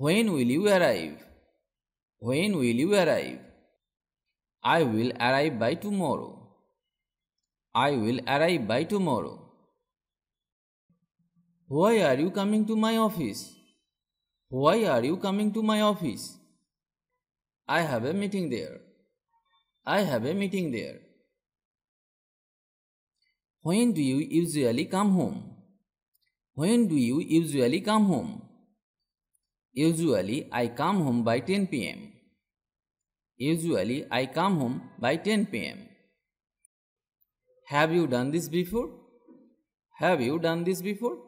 When will you arrive? When will you arrive? I will arrive by tomorrow. I will arrive by tomorrow. Why are you coming to my office? Why are you coming to my office? I have a meeting there. I have a meeting there. When do you usually come home? When do you usually come home? Usually I come home by 10 pm. Usually I come home by 10 pm. Have you done this before? Have you done this before?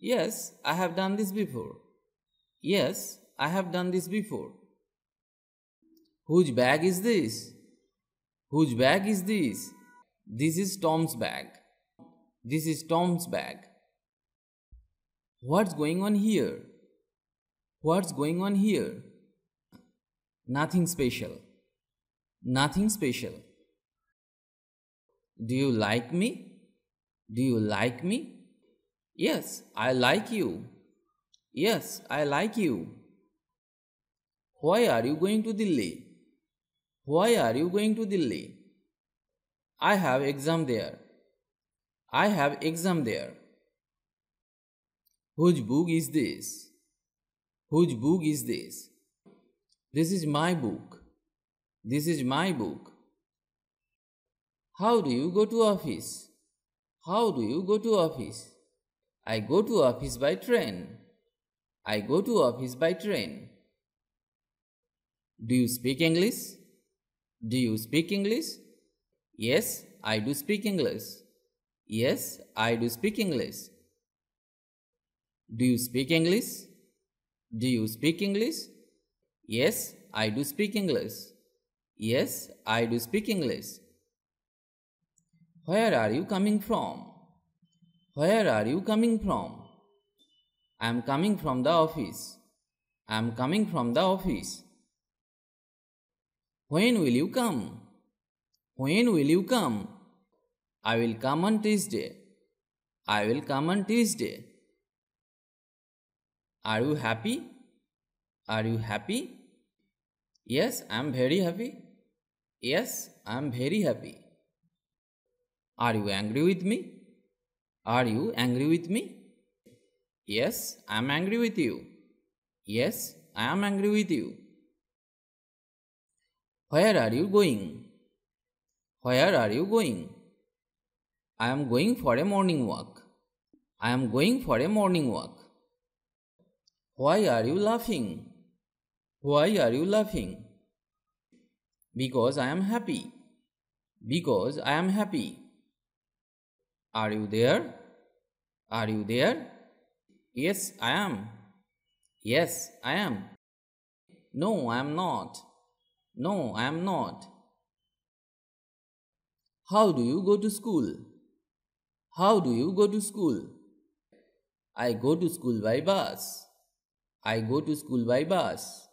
Yes, I have done this before. Yes, I have done this before. Whose bag is this? Whose bag is this? This is Tom's bag. This is Tom's bag. What's going on here? What's going on here? Nothing special. Nothing special. Do you like me? Do you like me? Yes, I like you. Yes, I like you. Why are you going to Delhi? Why are you going to Delhi? I have exam there. I have exam there. Whose book is this? Whose book is this? This is my book. This is my book. How do you go to office? How do you go to office? I go to office by train. I go to office by train. Do you speak English? Do you speak English? Yes, I do speak English. Yes, I do speak English. Do you speak English? Do you speak English? Yes, I do speak English. Yes, I do speak English. Where are you coming from? Where are you coming from? I am coming from the office. I am coming from the office. When will you come? When will you come? I will come on Tuesday. I will come on Tuesday. Are you happy? Are you happy? Yes, I am very happy. Yes, I am very happy. Are you angry with me? Are you angry with me? Yes, I am angry with you. Yes, I am angry with you. Where are you going? Where are you going? I am going for a morning walk. I am going for a morning walk. Why are you laughing? Why are you laughing? Because I am happy. Because I am happy. Are you there? Are you there? Yes, I am. Yes, I am. No, I am not. No, I am not. How do you go to school? How do you go to school? I go to school by bus. I go to school by bus.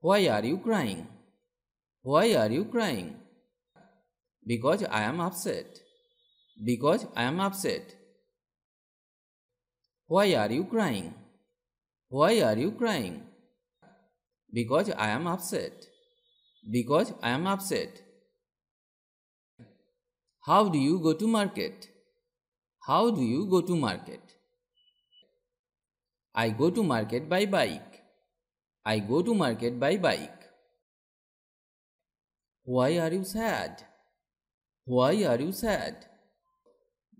Why are you crying? Why are you crying? Because I am upset. Because I am upset. Why are you crying? Why are you crying? Because I am upset. Because I am upset. How do you go to market? How do you go to market? I go to market by bike. I go to market by bike. Why are you sad? Why are you sad?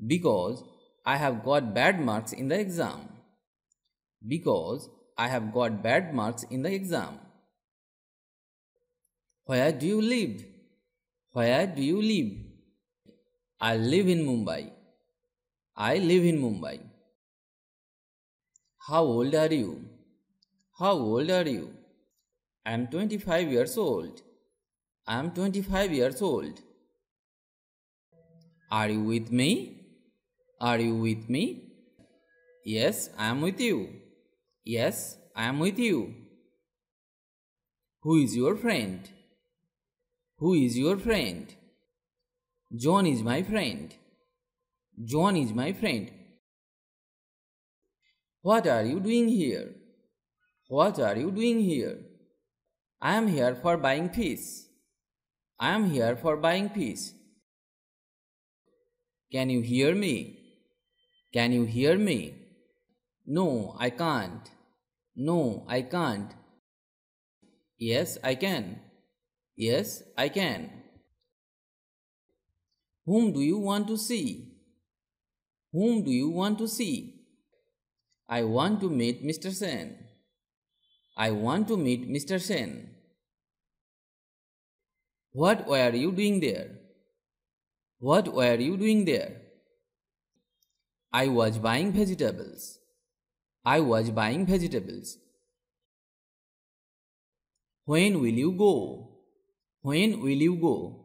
Because I have got bad marks in the exam. Because I have got bad marks in the exam. Where do you live? Where do you live? I live in Mumbai. I live in Mumbai. How old are you? How old are you? I am 25 years old. I am 25 years old. Are you with me? Are you with me? Yes, I am with you. Yes, I am with you. Who is your friend? Who is your friend? John is my friend. John is my friend. What are you doing here? What are you doing here? I am here for buying fish. I am here for buying fish. Can you hear me? Can you hear me? No, I can't. No, I can't. Yes, I can. Yes, I can. Whom do you want to see? Whom do you want to see? I want to meet Mr. Sen. I want to meet Mr. Sen. What were you doing there? What were you doing there? I was buying vegetables. I was buying vegetables. When will you go? When will you go?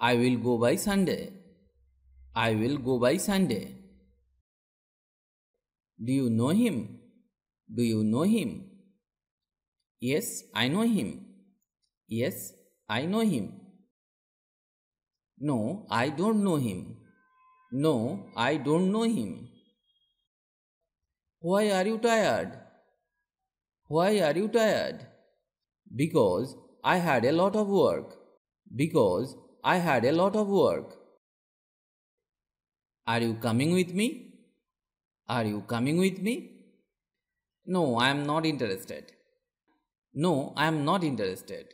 I will go by Sunday. I will go by Sunday. Do you know him? Do you know him? Yes, I know him. Yes, I know him. No, I don't know him. No, I don't know him. Why are you tired? Why are you tired? Because I had a lot of work. Because I had a lot of work. Are you coming with me? Are you coming with me? No, I am not interested. No, I am not interested.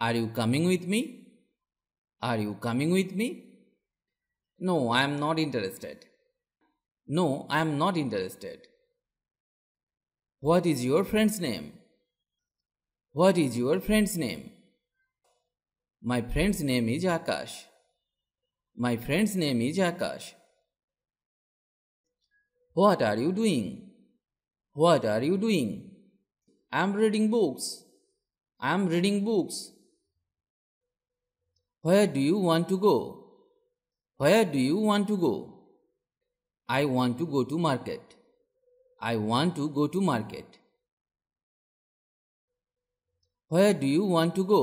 Are you coming with me? Are you coming with me? No, I am not interested. No, I am not interested. What is your friend's name? What is your friend's name? My friend's name is Akash. My friend's name is Akash. What are you doing? What are you doing? I'm reading books. I'm reading books. Where do you want to go? Where do you want to go? I want to go to market. I want to go to market. Where do you want to go?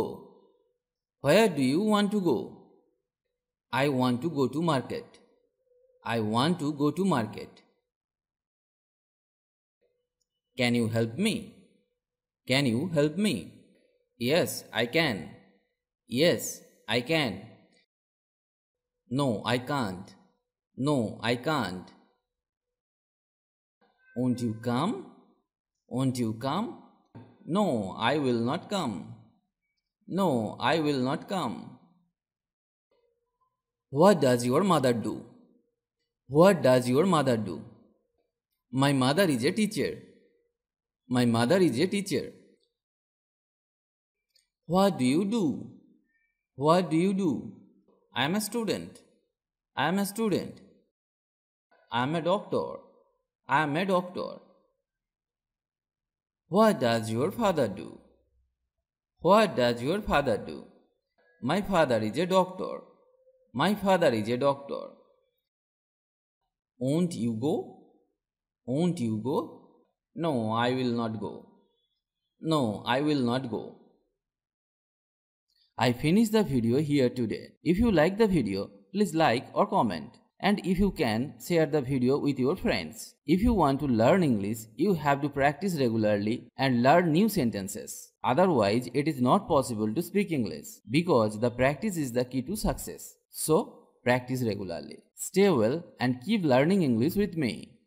Where do you want to go? I want to go to market. I want to go to market. Can you help me? Can you help me? Yes, I can. Yes, I can. No, I can't. No, I can't. Won't you come? Won't you come? No, I will not come. No, I will not come. What does your mother do? What does your mother do? My mother is a teacher. My mother is a teacher. What do you do? What do you do? I am a student. I am a student. I am a doctor. I am a doctor. What does your father do? What does your father do? My father is a doctor. My father is a doctor. Won't you go? Won't you go? No, I will not go. No, I will not go. I finish the video here today. If you like the video, please like or comment. And if you can, share the video with your friends. If you want to learn English, you have to practice regularly and learn new sentences. Otherwise, it is not possible to speak English because the practice is the key to success. So, practice regularly. Stay well and keep learning English with me.